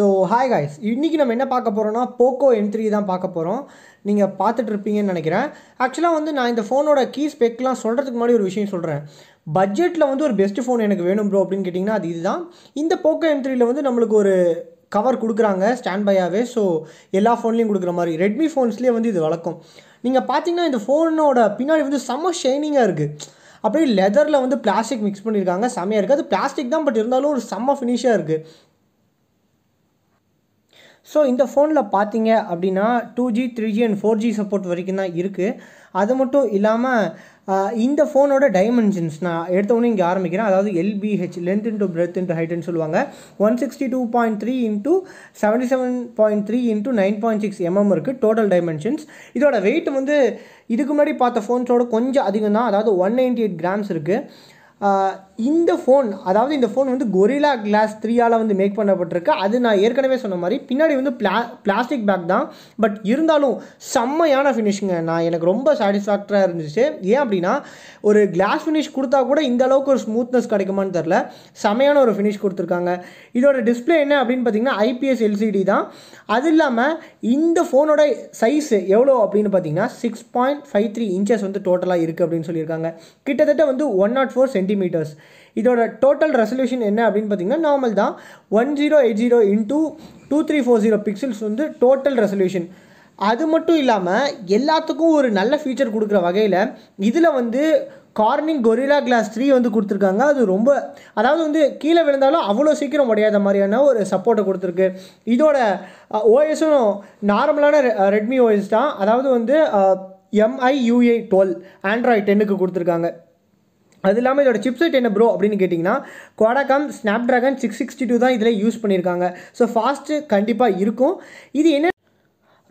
so hi guys இன்றைக்கி நம்ம என்ன பார்க்க போகிறோம்னா போக்கோ என் த்ரீ தான் பார்க்க போகிறோம் நீங்கள் பார்த்துட்ருப்பீங்கன்னு நினைக்கிறேன் ஆக்சுவலாக வந்து நான் இந்த ஃபோனோட கீ ஸ்பெக்லாம் சொல்கிறதுக்கு முன்னாடி ஒரு விஷயம் சொல்கிறேன் பட்ஜெட்டில் வந்து ஒரு பெஸ்ட் ஃபோன் எனக்கு வேணும் ப்ரோ அப்படின்னு கேட்டிங்கன்னா அது இதுதான் இந்த போக்கோ என் த்ரீயில் வந்து நம்மளுக்கு ஒரு கவர் கொடுக்குறாங்க ஸ்டாண்ட் பையாகவே ஸோ எல்லா ஃபோன்லேயும் கொடுக்குற மாதிரி ரெட்மி ஃபோன்ஸ்லேயே வந்து இது வழக்கம் நீங்கள் பார்த்தீங்கன்னா இந்த ஃபோனோட பின்னாடி வந்து செம்ம ஷைனிங்காக இருக்குது அப்படியே லெதரில் வந்து பிளாஸ்டிக் மிக்ஸ் பண்ணியிருக்காங்க செம்மையாக இருக்குது அது பிளாஸ்டிக் தான் பட் இருந்தாலும் ஒரு செம்ம ஃபினிஷாக இருக்குது ஸோ இந்த ஃபோனில் பார்த்தீங்க அப்படின்னா two G three G and four G support வரைக்கும் தான் இருக்குது அது மட்டும் இல்லாமல் இந்த ஃபோனோட டைமென்ஷன்ஸ் நான் எடுத்தவொன்னே இங்கே ஆரம்பிக்கிறேன் அதாவது LBH length into breadth into ஹைட்னு சொல்லுவாங்க one sixty two point three into seventy seven point three into nine point six mm இருக்குது டோட்டல் டைமென்ஷன்ஸ் இதோட வெயிட் வந்து இதுக்கு முன்னாடி பார்த்த ஃபோன்ஸோட கொஞ்சம் அதிகம் தான் அதாவது ஒன் நைன்டி எயிட் கிராம்ஸ் இருக்குது இந்த ஃபோன் அதாவது இந்த ஃபோன் வந்து கொரிலா கிளாஸ் த்ரீயால் வந்து மேக் பண்ணப்பட்டிருக்கு அது நான் ஏற்கனவே சொன்ன மாதிரி பின்னாடி வந்து பிளா பிளாஸ்டிக் பேக் தான் பட் இருந்தாலும் செம்மையான ஃபினிஷிங்க நான் எனக்கு ரொம்ப சாட்டிஸ்ஃபேக்டராக இருந்துச்சு ஏன் அப்படின்னா ஒரு கிளாஸ் ஃபினிஷ் கொடுத்தா கூட இந்த அளவுக்கு ஒரு ஸ்மூத்னஸ் கிடைக்குமான்னு தெரில செம்மையான ஒரு ஃபினிஷ் கொடுத்துருக்காங்க இதோட டிஸ்பிளே என்ன அப்படின்னு பார்த்தீங்கன்னா ஐபிஎஸ் எல்சிடி தான் அது இல்லாமல் இந்த ஃபோனோட சைஸ் எவ்வளோ அப்படின்னு பார்த்தீங்கன்னா six point five three inches வந்து டோட்டலாக இருக்குது அப்படின்னு சொல்லியிருக்காங்க கிட்டத்தட்ட வந்து ஒன் நாட் ஃபோர் சென்டிமீட்டர்ஸ் இதோட டோட்டல் ரெசல்யூஷன் என்ன அப்படின்னு பார்த்தீங்கன்னா நார்மல் தான் one zero eight zero into two three four zero pixels வந்து டோட்டல் ரெசல்யூஷன் அது மட்டும் இல்லாமல் எல்லாத்துக்கும் ஒரு நல்ல ஃபீச்சர் கொடுக்குற வகையில் இதில் வந்து கார்னிங் கொரிலா கிளாஸ் த்ரீ வந்து கொடுத்துருக்காங்க அது ரொம்ப அதாவது வந்து கீழே விழுந்தாலும் அவ்வளோ சீக்கிரம் உடையாத மாதிரியான ஒரு சப்போர்ட்டை கொடுத்துருக்கு இதோட ஓஎஸும் நார்மலான ரெட்மி ஓஎஸ் தான் அதாவது வந்து எம்ஐயூஏ டுவெல் ஆண்ட்ராய்ட் டென்னுக்கு கொடுத்துருக்காங்க அது இல்லாமல் இதோட சிப்செட் என்ன ப்ரோ அப்படின்னு கேட்டிங்கன்னா Qualcomm snapdragon six sixty two தான் இதில் யூஸ் பண்ணியிருக்காங்க ஸோ ஃபாஸ்ட்டு கண்டிப்பாக இருக்கும் இது என்ன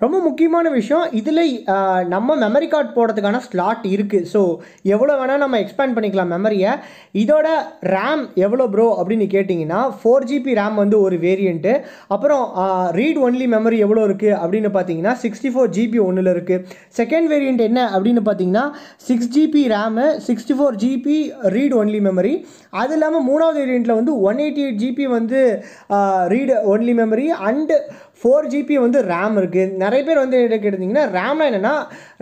ரொம்ப முக்கியமான விஷயம் இதில் நம்ம மெமரி கார்டு போடுறதுக்கான ஸ்லாட் இருக்குது ஸோ எவ்வளோ வேணால் நம்ம எக்ஸ்பேண்ட் பண்ணிக்கலாம் மெமரியை இதோட ரேம் எவ்வளோ ப்ரோ அப்படின்னு கேட்டிங்கன்னா ஃபோர் ஜிபி ரேம் வந்து ஒரு வேரியண்ட்டு அப்புறம் ரீட் ஒன்லி மெமரி எவ்வளோ இருக்குது அப்படின்னு பார்த்தீங்கன்னா சிக்ஸ்டி ஃபோர் ஜிபி ஒன்றில் இருக்குது செகண்ட் வேரியண்ட் என்ன அப்படின்னு பார்த்தீங்கன்னா six GB RAM sixty four GB read only memory அது இல்லாமல் மூணாவது வேரியண்ட்டில் வந்து ஒன் எயிட்டி எயிட் ஜிபி வந்து read only memory and four GB வந்து ரேம் இருக்குது நிறைய பேர் வந்து கேட்டிங்கன்னா ரேம்னா என்னென்னா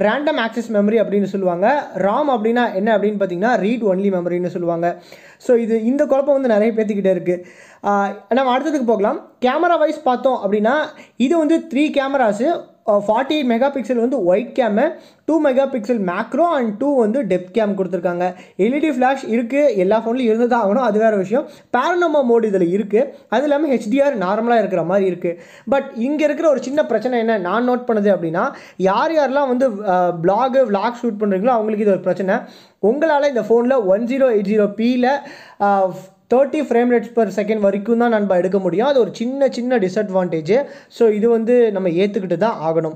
ரேண்டம் ஆக்சஸ் மெமரி அப்படின்னு சொல்லுவாங்க ராம் அப்படின்னா என்ன அப்படின்னு பார்த்தீங்கன்னா ரீட் ஒன்லி மெமரின்னு சொல்லுவாங்க ஸோ இது இந்த குழப்பம் வந்து நிறைய பேர்த்துக்கிட்டே இருக்குது நம்ம அடுத்ததுக்கு போகலாம் கேமரா வைஸ் பார்த்தோம் அப்படின்னா இது வந்து three cameras forty eight mega pixel வந்து wide cam two mega pixel macro and two வந்து டெப்த் கேம் கொடுத்துருக்காங்க எல்இடி ஃப்ளாஷ் e இருக்குது எல்லா ஃபோன்லையும் இருந்து தான் ஆகணும் அது வேறு விஷயம் பேரனமா மோடு இதில் இருக்குது அது இல்லாமல் ஹெச்டிஆர் நார்மலாக இருக்கிற மாதிரி இருக்குது பட் இங்கே இருக்கிற ஒரு சின்ன பிரச்சனை என்ன நான் நோட் பண்ணது அப்படின்னா யார் யாரெல்லாம் வந்து பிளாகு விளாக் ஷூட் பண்ணுறீங்களோ அவங்களுக்கு இது ஒரு பிரச்சனை உங்களால் இந்த ஃபோனில் ஒன் ஜீரோ எயிட் ஜீரோ பியில் thirty frame rates per second வரைக்கும் தான் நம்ம எடுக்க முடியும் அது ஒரு சின்ன சின்ன டிஸ்அட்வான்டேஜ் ஸோ இது வந்து நம்ம ஏற்றுக்கிட்டு தான் ஆகணும்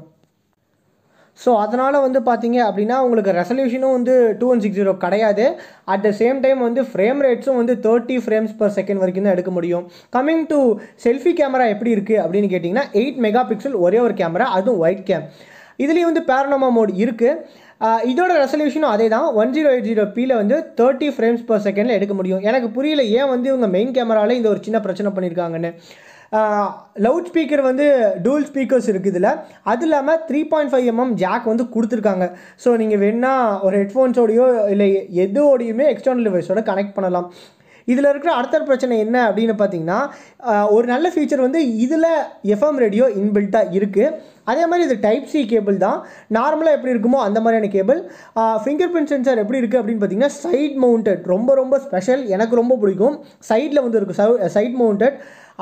ஸோ அதனால் வந்து பார்த்தீங்க அப்படின்னா உங்களுக்கு ரெசல்யூஷனும் வந்து டூ ஒன் சிக்ஸ் ஜீரோ கிடையாது அட் த சேம் டைம் வந்து ஃப்ரேம் ரேட்ஸும் வந்து தேர்ட்டி ஃப்ரேம்ஸ் பர் செகண்ட் வரைக்கும் தான் எடுக்க முடியும் கம்மிங் டு செல்ஃபி கேமரா எப்படி இருக்குது அப்படின்னு கேட்டிங்கன்னா எயிட் மெகா பிக்சல் ஒரே ஒரு கேமரா அதுவும் ஒயிட் கேம் இதுலேயும் வந்து பேரனோமா மோட் இருக்குது இதோட ரெசல்யூஷனும் அதே தான் ஒன் ஜீரோ எயிட் ஜீரோ பியில் வந்து தேர்ட்டி ஃப்ரேம்ஸ் பர் செகண்டில் எடுக்க முடியும் எனக்கு புரியல ஏன் வந்து இவங்க மெயின் கேமராவில் இந்த ஒரு சின்ன பிரச்சனை பண்ணியிருக்காங்கன்னு லவுட் ஸ்பீக்கர் வந்து டூல் ஸ்பீக்கர்ஸ் இருக்குது இதில் அது இல்லாமல் three point five mm jack வந்து கொடுத்துருக்காங்க ஸோ நீங்கள் வேணால் ஒரு ஹெட்ஃபோன்ஸோடையோ இல்லை எதோடையுமே எக்ஸ்டர்னல் டிவைஸோட கனெக்ட் பண்ணலாம் இதில் இருக்கிற அடுத்த பிரச்சனை என்ன அப்படின்னு பார்த்தீங்கன்னா ஒரு நல்ல ஃபீச்சர் வந்து இதில் எஃப்எம் ரேடியோ இன்பில்ட்டாக இருக்குது அதே மாதிரி இது டைப் சி கேபிள் தான் நார்மலாக எப்படி இருக்குமோ அந்த மாதிரியான கேபிள் ஃபிங்கர் பிரிண்ட் சென்சார் எப்படி இருக்குது அப்படின்னு பார்த்தீங்கன்னா சைட் மவுண்டட் ரொம்ப ரொம்ப ஸ்பெஷல் எனக்கு ரொம்ப பிடிக்கும் சைடில் வந்து இருக்கும் சைட் மவுண்டட்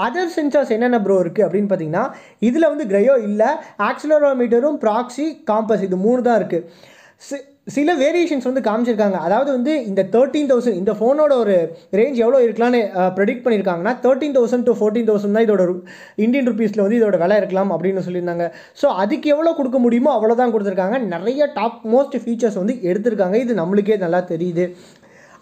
அதர் சென்சார்ஸ் என்னென்ன ப்ரோ இருக்குது அப்படின்னு பார்த்தீங்கன்னா இதில் வந்து கிரையோ இல்லை ஆக்சிலரோமீட்டரும் ப்ராக்ஸி காம்பஸ் இது மூணு தான் இருக்குது சில வேரியேஷன்ஸ் வந்து காமிச்சிருக்காங்க அதாவது வந்து இந்த தேர்ட்டீன் தௌசண்ட் இந்த ஃபோனோட ஒரு ரேஞ்ச் எவ்வளோ இருக்கலாம்னு ப்ரெடிக்ட் பண்ணியிருக்காங்கன்னா thirteen thousand to fourteen thousand தான் இதோட இந்தியன் ருபீஸில் வந்து இதோட விலை இருக்கலாம் அப்படின்னு சொல்லியிருந்தாங்க ஸோ அதுக்கு எவ்வளோ கொடுக்க முடியுமோ அவ்வளோ தான் கொடுத்துருக்காங்க நிறைய டாப் மோஸ்ட் ஃபீச்சர்ஸ் வந்து எடுத்திருக்காங்க இது நம்மளுக்கே நல்லா தெரியுது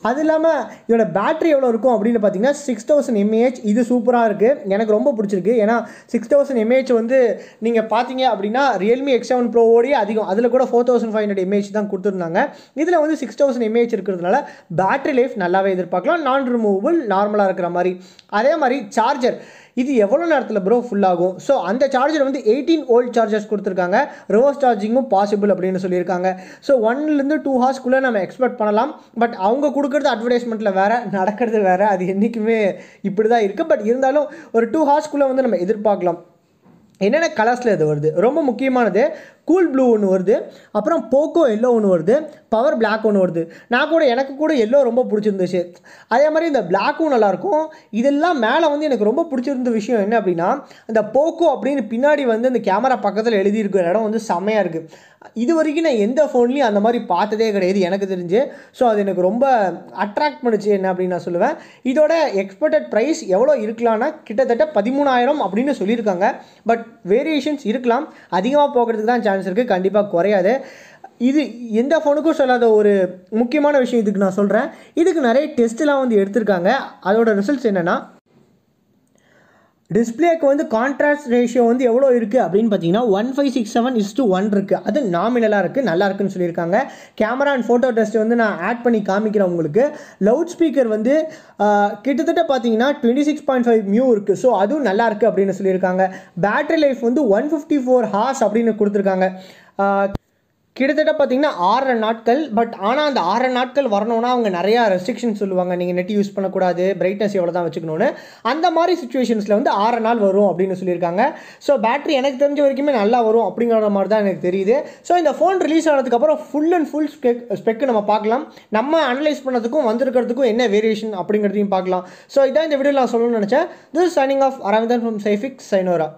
அது இல்லாமல் இதோட பேட்ரி எவ்வளோ இருக்கும் அப்படின்னு பார்த்தீங்கன்னா சிக்ஸ் தௌசண்ட் எம்ஏஹெச் இது சூப்பராக இருக்குது எனக்கு ரொம்ப பிடிச்சிருக்கு ஏன்னா சிக்ஸ் தௌசண்ட் எம்ஏஹெச் வந்து நீங்கள் பார்த்தீங்க அப்படின்னா ரியல்மி எக்ஸ் செவன் ப்ரோவோடய அதிகம் அதில் கூட four thousand five hundred mAh தான் கொடுத்துருந்தாங்க இதில் வந்து சிக்ஸ் தௌசண்ட் எம்ஏஹெச் இருக்கிறதுனால பேட்ரி லைஃப் நல்லாவே எதிர்பார்க்கலாம் நான் ரிமூவபிள் நார்மலாக இருக்கிற மாதிரி அதே மாதிரி சார்ஜர் இது எவ்வளோ நேரத்தில் ப்ரோ ஃபுல் ஆகும் ஸோ அந்த சார்ஜர் வந்து எயிட்டீன் ஓல்ட் சார்ஜர்ஸ் கொடுத்துருக்காங்க ரிவர்ஸ் சார்ஜிங்கும் பாசிபிள் அப்படின்னு சொல்லியிருக்காங்க ஸோ ஒன்லேருந்து டூ ஹார்ஸ்க்குள்ளே நம்ம எக்ஸ்பெக்ட் பண்ணலாம் பட் அவங்க கொடுக்குறது அட்வர்டைஸ்மெண்ட்டில் வேறு நடக்கிறது வேறு அது என்றைக்குமே இப்படி தான் இருக்குது பட் இருந்தாலும் ஒரு டூ ஹார்ஸ்க்குள்ளே வந்து நம்ம எதிர்பார்க்கலாம் என்னென்ன கலர்ஸில் இது வருது ரொம்ப முக்கியமானது கூல் ப்ளூ ஒன்று வருது அப்புறம் போக்கோ எல்லோ ஒன்று வருது பவர் பிளாக் ஒன்று வருது நான் கூட எனக்கு கூட எல்லோ ரொம்ப பிடிச்சிருந்துச்சு அதே மாதிரி இந்த பிளாக்கும் நல்லாயிருக்கும் இதெல்லாம் மேலே வந்து எனக்கு ரொம்ப பிடிச்சிருந்த விஷயம் என்ன அப்படின்னா அந்த போக்கோ அப்படின்னு பின்னாடி வந்து அந்த கேமரா பக்கத்தில் எழுதியிருக்கிற இடம் வந்து செம்மையாக இருக்குது இது வரைக்கும் நான் எந்த ஃபோன்லேயும் அந்த மாதிரி பார்த்ததே கிடையாது எனக்கு தெரிஞ்சு ஸோ அது எனக்கு ரொம்ப அட்ராக்ட் பண்ணுச்சு என்ன அப்படின்னு நான் சொல்லுவேன் இதோட எக்ஸ்பெக்டட் ப்ரைஸ் எவ்வளோ இருக்கலாம்னா கிட்டத்தட்ட பதிமூணாயிரம் அப்படின்னு சொல்லியிருக்காங்க பட் வேரியேஷன்ஸ் இருக்கலாம் அதிகமாக போகிறதுக்கு தான் சான்ஸ் சான்ஸ் இருக்குது கண்டிப்பாக குறையாது இது எந்த ஃபோனுக்கும் சொல்லாத ஒரு முக்கியமான விஷயம் இதுக்கு நான் சொல்கிறேன் இதுக்கு நிறைய டெஸ்ட்லாம் வந்து எடுத்திருக்காங்க அதோட ரிசல்ட்ஸ் என்னென்னா டிஸ்பிளேக்கு வந்து கான்ட்ராஸ்ட் ரேஷியோ வந்து எவ்வளோ இருக்குது அப்படின்னு பார்த்தீங்கன்னா one five six seven is two one இருக்குது அது நாமினலாக இருக்குது நல்லா இருக்குன்னு சொல்லியிருக்காங்க கேமரா அண்ட் ஃபோட்டோ டெஸ்ட் வந்து நான் ஆட் பண்ணி காமிக்கிறேன் உங்களுக்கு லவுட் ஸ்பீக்கர் வந்து கிட்டத்தட்ட பார்த்தீங்கன்னா டுவெண்ட்டி சிக்ஸ் பாயிண்ட் ஃபைவ் மியூ இருக்குது ஸோ அதுவும் நல்லா இருக்குது அப்படின்னு சொல்லியிருக்காங்க பேட்டரி லைஃப் வந்து ஒன் ஃபிஃப்டி ஃபோர் ஹார்ஸ் அப்படின்னு கொடுத்துருக்காங்க கிட்டத்தட்ட பார்த்தீங்கன்னா ஆறரை நாட்கள் பட் ஆனால் அந்த ஆறரை நாட்கள் வரணும்னா அவங்க நிறையா ரெஸ்ட்ரிக்ஷன் சொல்லுவாங்க நீங்கள் நெட் யூஸ் பண்ணக்கூடாது பிரைட்னஸ் எவ்வளோ தான் வச்சுக்கணும்னு அந்த மாதிரி சுச்சுவேஷன்ஸில் வந்து ஆறரை நாள் வரும் அப்படின்னு சொல்லியிருக்காங்க ஸோ பேட்டரி எனக்கு தெரிஞ்ச வரைக்குமே நல்லா வரும் அப்படிங்கிற மாதிரி தான் எனக்கு தெரியுது ஸோ இந்த ஃபோன் ரிலீஸ் ஆனதுக்கப்புறம் full and full spec spec நம்ம பார்க்கலாம் நம்ம அனலைஸ் பண்ணதுக்கும் வந்திருக்கிறதுக்கும் என்ன வேரியேஷன் அப்படிங்கிறதையும் பார்க்கலாம் ஸோ இதான் இந்த வீடியோ நான் சொல்லணும்னு நினச்சேன் this signing off Aravindan from சைஃபிக் சைனோரா